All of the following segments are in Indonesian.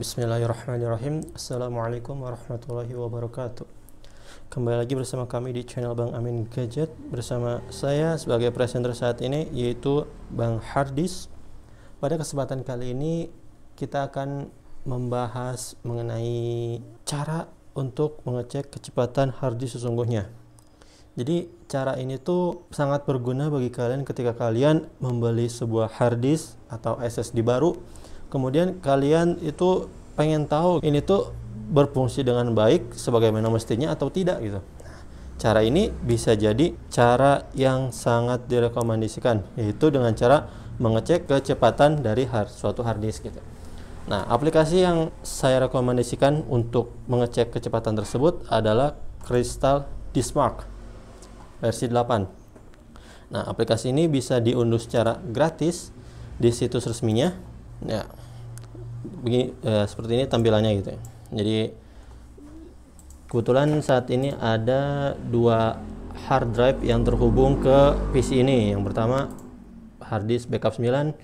Bismillahirrahmanirrahim Assalamualaikum warahmatullahi wabarakatuh Kembali lagi bersama kami di channel Bang Amin Gadget Bersama saya sebagai presenter saat ini yaitu Bang Hardis Pada kesempatan kali ini kita akan membahas mengenai cara untuk mengecek kecepatan harddisk sesungguhnya jadi cara ini tuh sangat berguna bagi kalian ketika kalian membeli sebuah harddisk atau SSD baru kemudian kalian itu pengen tahu ini tuh berfungsi dengan baik sebagaimana mestinya atau tidak gitu. Cara ini bisa jadi cara yang sangat direkomendasikan yaitu dengan cara mengecek kecepatan dari hard, suatu hard gitu. Nah, aplikasi yang saya rekomendasikan untuk mengecek kecepatan tersebut adalah Crystal Dismark versi 8. Nah, aplikasi ini bisa diunduh secara gratis di situs resminya. Ya, begini e, seperti ini tampilannya gitu ya. Jadi kebetulan saat ini ada dua hard drive yang terhubung ke PC ini. Yang pertama hard disk backup 9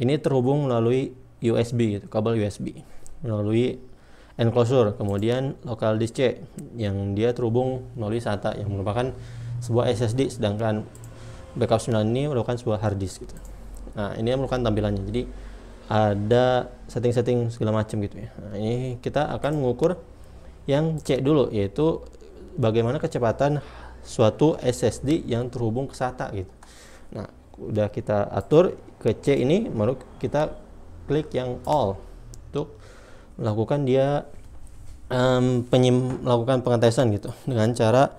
ini terhubung melalui USB gitu, kabel USB melalui enclosure, kemudian local disk C yang dia terhubung melalui SATA yang merupakan sebuah SSD sedangkan backup 9 ini merupakan sebuah hard disk gitu. Nah, ini yang merupakan tampilannya. Jadi ada setting-setting segala macam gitu ya. Nah, ini kita akan mengukur yang C dulu yaitu bagaimana kecepatan suatu SSD yang terhubung ke SATA gitu. Nah, udah kita atur ke C ini baru kita klik yang all untuk melakukan dia um, penyim melakukan pengetesan gitu dengan cara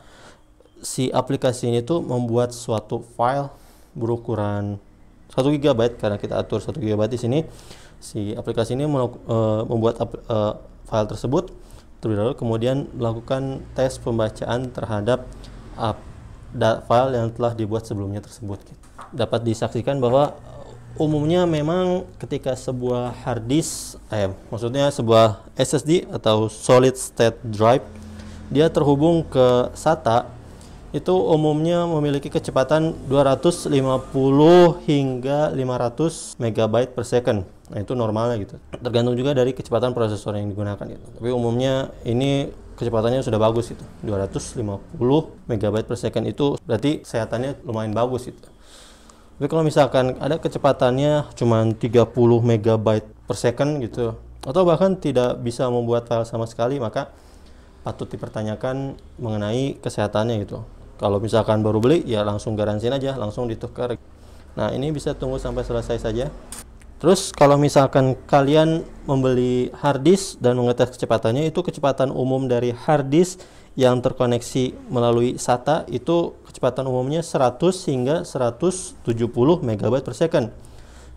si aplikasi ini tuh membuat suatu file berukuran 1 GB karena kita atur 1 GB di sini si aplikasi ini eh, membuat eh, file tersebut terlebih dahulu kemudian melakukan tes pembacaan terhadap file yang telah dibuat sebelumnya tersebut dapat disaksikan bahwa umumnya memang ketika sebuah hard disk eh, maksudnya sebuah SSD atau solid state drive dia terhubung ke SATA itu umumnya memiliki kecepatan 250 hingga 500 megabyte per second. Nah, itu normalnya gitu. Tergantung juga dari kecepatan prosesor yang digunakan gitu. Tapi umumnya ini kecepatannya sudah bagus itu. 250 megabyte per second itu berarti kesehatannya lumayan bagus itu. Tapi kalau misalkan ada kecepatannya cuma 30 megabyte per second gitu atau bahkan tidak bisa membuat file sama sekali maka patut dipertanyakan mengenai kesehatannya gitu. Kalau misalkan baru beli, ya langsung garansi aja, langsung ditukar. Nah, ini bisa tunggu sampai selesai saja. Terus kalau misalkan kalian membeli hard dan mengetes kecepatannya itu kecepatan umum dari hard yang terkoneksi melalui SATA itu kecepatan umumnya 100 hingga 170 MB per second.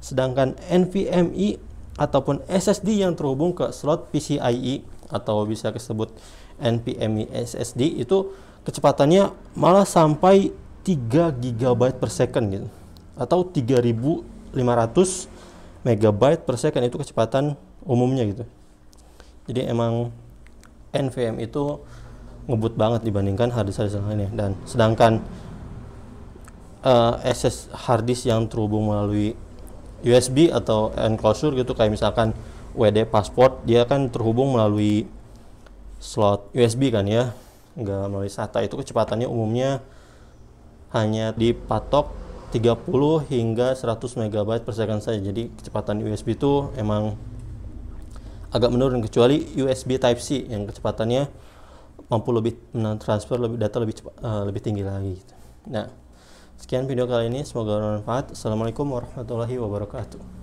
Sedangkan NVMe ataupun SSD yang terhubung ke slot PCIe atau bisa disebut NVMe SSD itu kecepatannya malah sampai 3 GB per second gitu atau 3500 MB per second itu kecepatan umumnya gitu jadi emang NVMe itu ngebut banget dibandingkan hard harddisk lainnya dan sedangkan uh, eh, SS disk yang terhubung melalui USB atau enclosure gitu kayak misalkan WD Passport dia kan terhubung melalui slot USB kan ya nggak melalui SATA itu kecepatannya umumnya hanya dipatok 30 hingga 100 MB per second saja jadi kecepatan USB itu emang agak menurun kecuali USB Type C yang kecepatannya mampu lebih transfer lebih data lebih cepat, uh, lebih tinggi lagi gitu. Nah, sekian video kali ini semoga bermanfaat. Assalamualaikum warahmatullahi wabarakatuh.